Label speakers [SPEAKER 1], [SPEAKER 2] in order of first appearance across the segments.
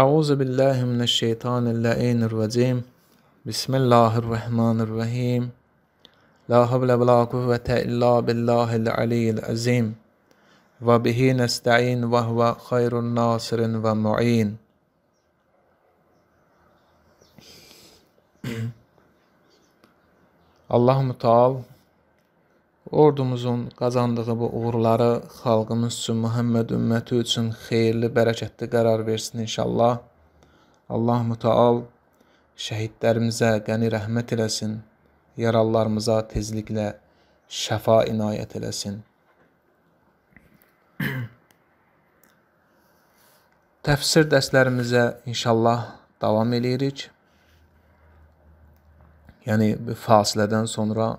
[SPEAKER 1] أعوذ بالله من الشيطان اللعين الرجيم بسم الله الرحمن الرحيم لا حول ولا قوة إلا بالله العلي العظيم وبه نستعين وهو خير الناصر ومعين اللهم تعال Ordumuzun qazandığı bu uğurları xalqımız üçün, Məhəmməd ümməti üçün xeyirli, bərəkətli qərar versin inşallah. Allah mütəal şəhidlərimizə qəni rəhmət eləsin, yaralılarımıza tezliklə şəfa inayət eləsin. Təfsir dərslərimizə inşallah davam eləyirik. Yəni bu fasilədən sonra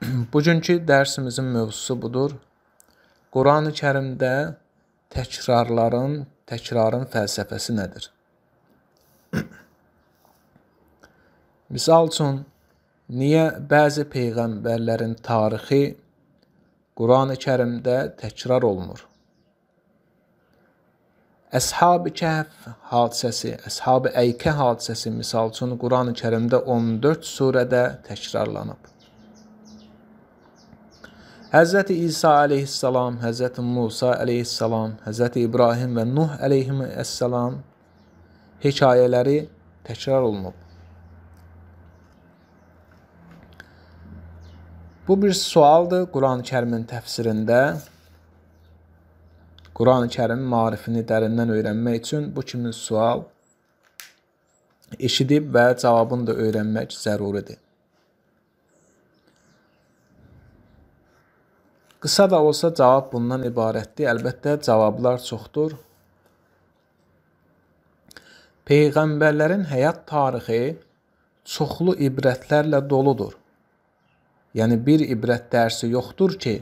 [SPEAKER 1] Bugünkü dərsimizin mövzusu budur. Qurani Kərimdə təkrarların, təkrarın fəlsəfəsi nədir? Misal üçün, niyə bəzi peyğəmbərlərin tarixi Qurani Kərimdə təkrar olunur? Əshab-ı Kəhf hadisəsi, Əshab-ı Əykə hadisəsi misal üçün Qurani Kərimdə 14 surədə təkrarlanıb. Həzrəti İsa əleyhissalam, Həzrəti Musa əleyhissalam, Həzrəti İbrahim və Nuh əleyhissalam hekayələri təkrar olunub. Bu bir sualdır Quran-Kərimin təfsirində. Quran-Kərim maarifini dərindən öyrənmək üçün bu kimi sual eşidib və cavabını da öyrənmək zəruridir. Qısa da olsa cavab bundan ibarətdir. Əlbəttə cavablar çoxdur. Peyğəmbərlərin həyat tarixi çoxlu ibrətlərlə doludur. Yəni bir ibrət dərsi yoxdur ki,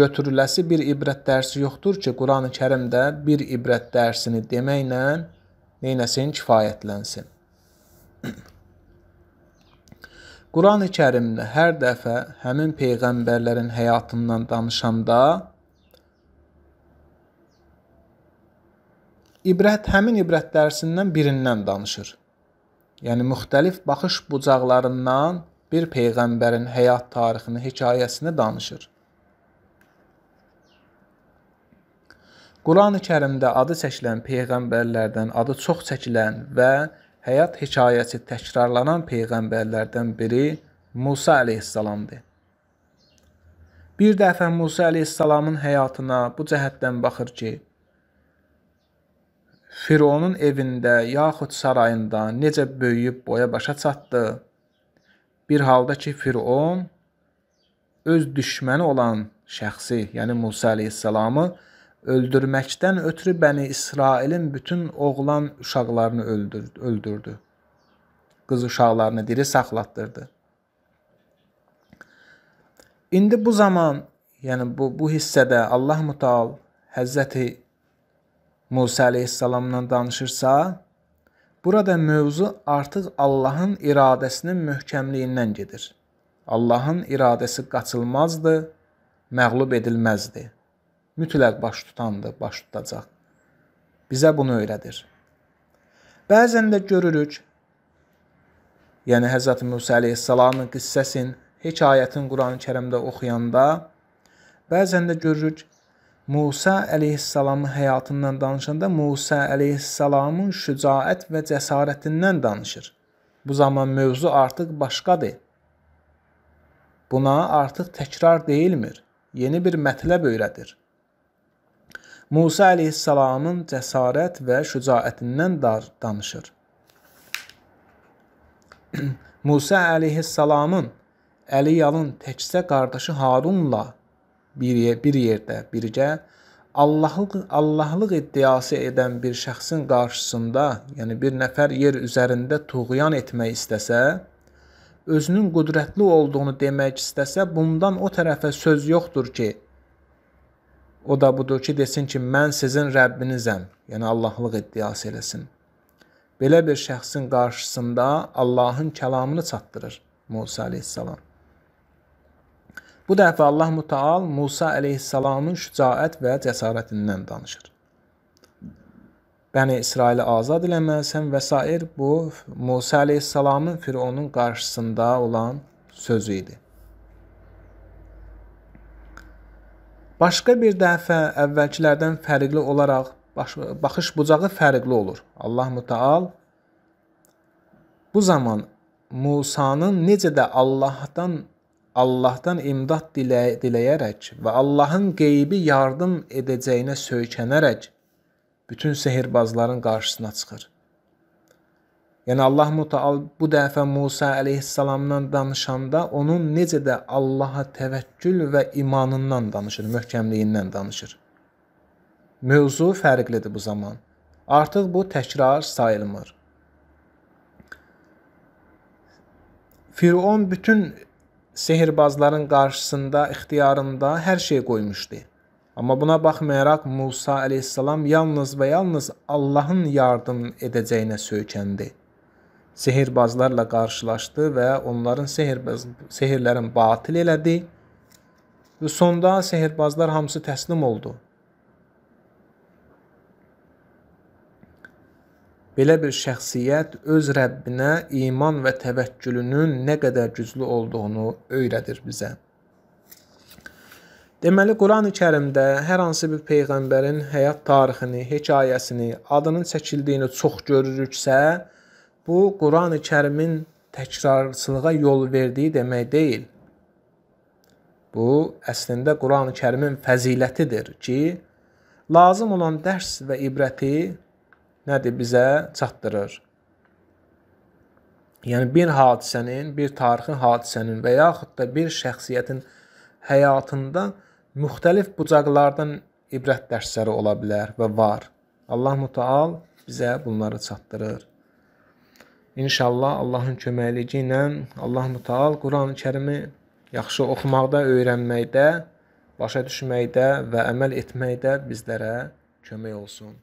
[SPEAKER 1] götürüləsi bir ibrət dərsi yoxdur ki, Qurani Kərimdə bir ibrət dərsini deməklə neynəsin, kifayətlənsin. Qurani Kərimdə hər dəfə həmin peyğəmbərlərin həyatından danışanda ibrət həmin ibrət dərsindən birindən danışır. Yəni müxtəlif baxış bucaqlarından bir peyğəmbərin həyat tarixini, hekayəsini danışır. Qurani-Kərimdə adı çəkilən peyğəmbərlərdən adı çox çəkilən və həyat hekayəsi təkrarlanan peyğəmbərlərdən biri Musa əleyhissalamdır. Bir dəfə Musa əleyhissalamın həyatına bu cəhətdən baxır ki, Fironun evində yaxud sarayında necə böyüyüb boya başa çatdı. Bir halda ki, Firon öz düşməni olan şəxsi, yəni Musa əleyhissalamı öldürməkdən ötürü Bəni İsrailin bütün oğlan uşaqlarını öldürdü. Qız uşaqlarını diri saxlatdırdı. İndi bu zaman, yəni bu bu hissədə Allah Mütəal Həzrəti Musa əleyhissalamla danışırsa, burada mövzu artıq Allahın iradəsinin möhkəmliyindən gedir. Allahın iradəsi qaçılmazdır, məğlub edilməzdir mütləq baş tutandır, baş tutacaq. Bizə bunu öyrədir. Bəzən də görürük, yəni Həzrət Musa əleyhissalamın qissəsin, hekayətin Qurani-Kərimdə oxuyanda bəzən də görürük Musa əleyhissalamın həyatından danışanda Musa əleyhissalamın şücaət və cəsarətindən danışır. Bu zaman mövzu artıq başqadır. Buna artıq təkrar deyilmir, yeni bir mətləb öyrədir. Musa əleyhissalamın cəsarət və şücaətindən danışır. Musa əleyhissalamın Əliyalın təkcə qardaşı Harunla bir, bir yerdə birgə Allahlıq Allahlıq iddiası edən bir şəxsin qarşısında, yəni bir nəfər yer üzərində tuğyan etmək istəsə, özünün qudrətli olduğunu demək istəsə, bundan o tərəfə söz yoxdur ki, O da budur ki, desin ki, mən sizin Rəbbinizəm, yəni Allahlıq iddiası eləsin. Belə bir şəxsin qarşısında Allahın kəlamını çatdırır Musa əleyhissalam. Bu dəfə Allah Mütəal Musa əleyhissalamın şücaət və cəsarətindən danışır. Bəni İsraili azad eləməlisən və s. bu Musa əleyhissalamın Fironun qarşısında olan sözü idi. Başqa bir dəfə əvvəlkilərdən fərqli olaraq baş, baxış bucağı fərqli olur. Allah Mütəal bu zaman Musanın necə də Allahdan Allahdan imdad dilə, diləyərək və Allahın qeybi yardım edəcəyinə söykənərək bütün sehirbazların qarşısına çıxır. Yəni Allah Mütəal bu dəfə Musa əleyhissalamdan danışanda onun necə də Allaha təvəkkül və imanından danışır, möhkəmliyindən danışır. Mövzu fərqlidir bu zaman. Artıq bu təkrar sayılmır. Firon bütün sehirbazların qarşısında, ixtiyarında hər şey qoymuşdu. Amma buna baxmayaraq Musa əleyhissalam yalnız və yalnız Allahın yardım edəcəyinə söykəndi sehirbazlarla qarşılaşdı və onların sehirbaz sehirlərin batil elədi. Və sonda sehirbazlar hamısı təslim oldu. Belə bir şəxsiyyət öz Rəbbinə iman və təvəkkülünün nə qədər güclü olduğunu öyrədir bizə. Deməli, Qurani-Kərimdə hər hansı bir peyğəmbərin həyat tarixini, hekayəsini, adının çəkildiyini çox görürüksə, Bu Qurani Kərimin təkrarçılığa yol verdiyi demək deyil. Bu əslində Qurani Kərimin fəzilətidir ki, lazım olan dərs və ibrəti nədir bizə çatdırır. Yəni bir hadisənin, bir tarixi hadisənin və yaxud da bir şəxsiyyətin həyatında müxtəlif bucaqlardan ibrət dərsləri ola bilər və var. Allah Mütəal bizə bunları çatdırır. İnşallah Allahın köməkliyi ilə Allah Mütəal Qurani-Kərimi yaxşı oxumaqda, öyrənməkdə, başa düşməkdə və əməl etməkdə bizlərə kömək olsun.